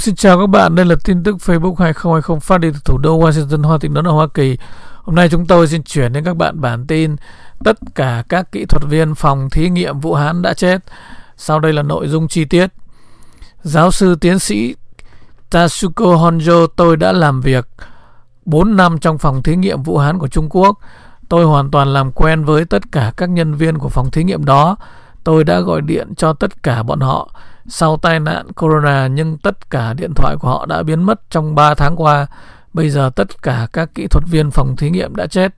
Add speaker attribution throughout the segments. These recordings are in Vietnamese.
Speaker 1: xin chào các bạn. Đây là tin tức Facebook 2020 phát đi từ thủ đô Washington, Hoa tỉnh nước Hoa Kỳ. Hôm nay chúng tôi xin chuyển đến các bạn bản tin tất cả các kỹ thuật viên phòng thí nghiệm Vũ Hán đã chết. Sau đây là nội dung chi tiết. Giáo sư tiến sĩ Tatsuko Honjo tôi đã làm việc 4 năm trong phòng thí nghiệm Vũ Hán của Trung Quốc. Tôi hoàn toàn làm quen với tất cả các nhân viên của phòng thí nghiệm đó. Tôi đã gọi điện cho tất cả bọn họ sau tai nạn corona nhưng tất cả điện thoại của họ đã biến mất trong 3 tháng qua. Bây giờ tất cả các kỹ thuật viên phòng thí nghiệm đã chết.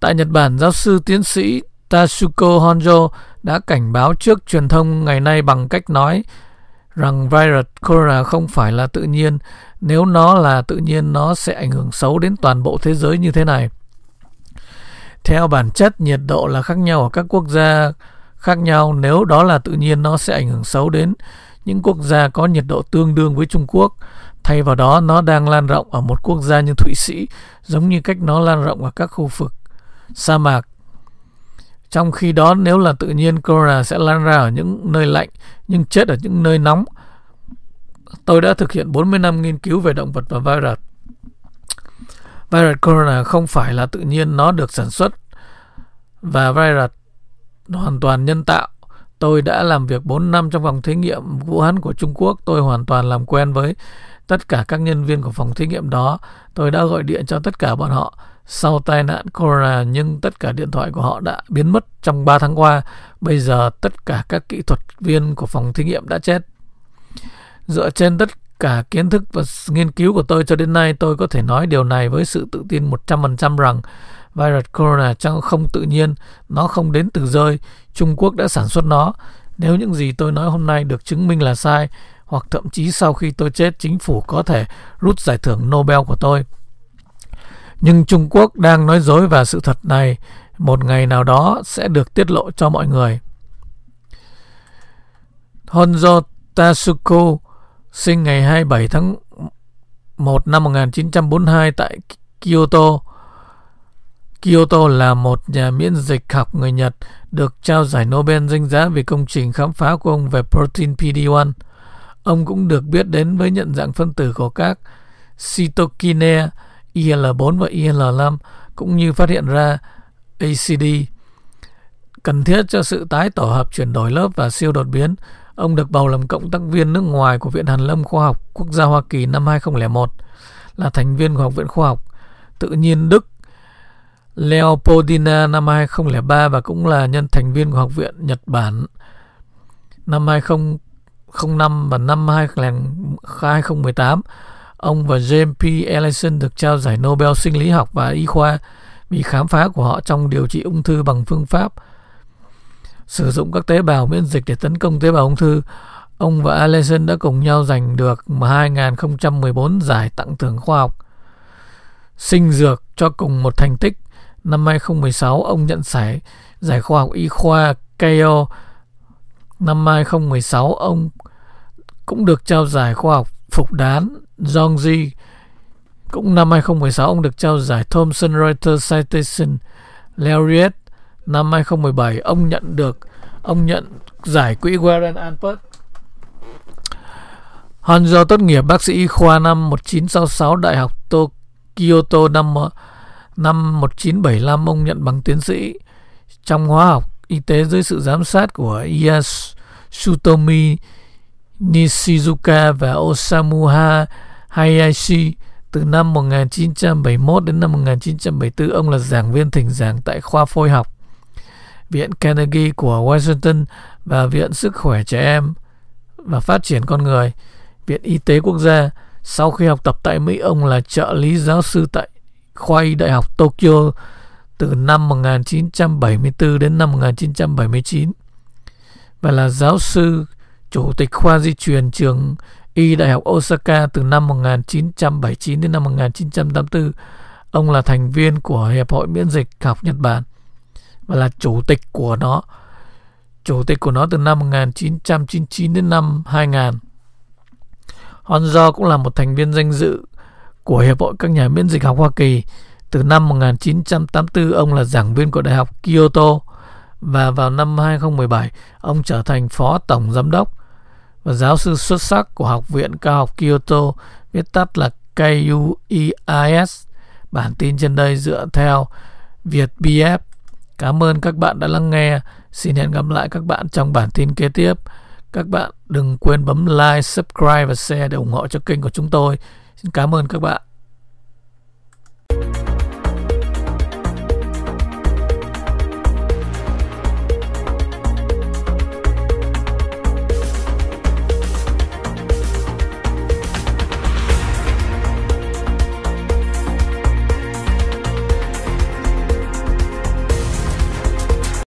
Speaker 1: Tại Nhật Bản, giáo sư tiến sĩ Tatsuko Honjo đã cảnh báo trước truyền thông ngày nay bằng cách nói rằng virus corona không phải là tự nhiên. Nếu nó là tự nhiên, nó sẽ ảnh hưởng xấu đến toàn bộ thế giới như thế này. Theo bản chất, nhiệt độ là khác nhau ở các quốc gia khác nhau nếu đó là tự nhiên nó sẽ ảnh hưởng xấu đến những quốc gia có nhiệt độ tương đương với Trung Quốc. Thay vào đó, nó đang lan rộng ở một quốc gia như Thụy Sĩ, giống như cách nó lan rộng ở các khu vực sa mạc. Trong khi đó, nếu là tự nhiên, corona sẽ lan ra ở những nơi lạnh, nhưng chết ở những nơi nóng. Tôi đã thực hiện 40 năm nghiên cứu về động vật và virus. Virus corona không phải là tự nhiên, nó được sản xuất và virus hoàn toàn nhân tạo. Tôi đã làm việc 4 năm trong phòng thí nghiệm Vũ Hán của Trung Quốc. Tôi hoàn toàn làm quen với tất cả các nhân viên của phòng thí nghiệm đó. Tôi đã gọi điện cho tất cả bọn họ sau tai nạn Corona nhưng tất cả điện thoại của họ đã biến mất trong 3 tháng qua. Bây giờ tất cả các kỹ thuật viên của phòng thí nghiệm đã chết. Dựa trên tất cả kiến thức và nghiên cứu của tôi cho đến nay, tôi có thể nói điều này với sự tự tin 100% rằng virus corona trong không tự nhiên, nó không đến từ rơi, Trung Quốc đã sản xuất nó. Nếu những gì tôi nói hôm nay được chứng minh là sai, hoặc thậm chí sau khi tôi chết chính phủ có thể rút giải thưởng Nobel của tôi. Nhưng Trung Quốc đang nói dối và sự thật này một ngày nào đó sẽ được tiết lộ cho mọi người. Honzo Tasuko sinh ngày 27 tháng 1 năm 1942 tại Kyoto. Kyoto là một nhà miễn dịch học người Nhật được trao giải Nobel danh giá vì công trình khám phá của ông về protein PD1. Ông cũng được biết đến với nhận dạng phân tử của các cytokine IL4 và IL5 cũng như phát hiện ra ACD cần thiết cho sự tái tổ hợp chuyển đổi lớp và siêu đột biến. Ông được bầu làm cộng tác viên nước ngoài của Viện Hàn Lâm Khoa học Quốc gia Hoa Kỳ năm 2001, là thành viên của Học viện Khoa học Tự nhiên Đức Leopoldina năm 2003 và cũng là nhân thành viên của Học viện Nhật Bản năm 2005 và năm 2018. Ông và James P. Ellison được trao giải Nobel sinh lý học và y khoa vì khám phá của họ trong điều trị ung thư bằng phương pháp sử dụng các tế bào miễn dịch để tấn công tế bào ung thư. Ông và Allison đã cùng nhau giành được 2014 giải tặng thưởng khoa học sinh dược cho cùng một thành tích Năm 2016, ông nhận giải giải khoa học y khoa Keio. Năm 2016, ông cũng được trao giải khoa học phục đán Zhongji. Cũng năm 2016, ông được trao giải Thomson Reuters Citation Laureate. Năm 2017, ông nhận được ông nhận giải quỹ Warren Alpert. Hanzo tốt nghiệp bác sĩ y khoa năm 1966 Đại học Tokyo năm Năm 1975, ông nhận bằng tiến sĩ trong hóa học y tế dưới sự giám sát của Yasutomi Nishizuka và Osamuha Hayashi. Từ năm 1971 đến năm 1974, ông là giảng viên thỉnh giảng tại khoa phôi học, Viện Carnegie của Washington và Viện Sức khỏe trẻ em và Phát triển con người, Viện Y tế Quốc gia. Sau khi học tập tại Mỹ, ông là trợ lý giáo sư tại khoay Đại học Tokyo từ năm 1974 đến năm 1979 và là giáo sư chủ tịch khoa di truyền trường Y Đại học Osaka từ năm 1979 đến năm 1984. Ông là thành viên của Hiệp hội Miễn dịch học Nhật Bản và là chủ tịch của nó. Chủ tịch của nó từ năm 1999 đến năm 2000. Honjo cũng là một thành viên danh dự của Hiệp hội các nhà miễn dịch học Hoa Kỳ. Từ năm 1984, ông là giảng viên của Đại học Kyoto và vào năm 2017, ông trở thành phó tổng giám đốc và giáo sư xuất sắc của Học viện Cao học Kyoto, viết tắt là KUEIS. Bản tin trên đây dựa theo Việt BF. Cảm ơn các bạn đã lắng nghe. Xin hẹn gặp lại các bạn trong bản tin kế tiếp. Các bạn đừng quên bấm like, subscribe và share để ủng hộ cho kênh của chúng tôi. Xin cảm ơn các bạn.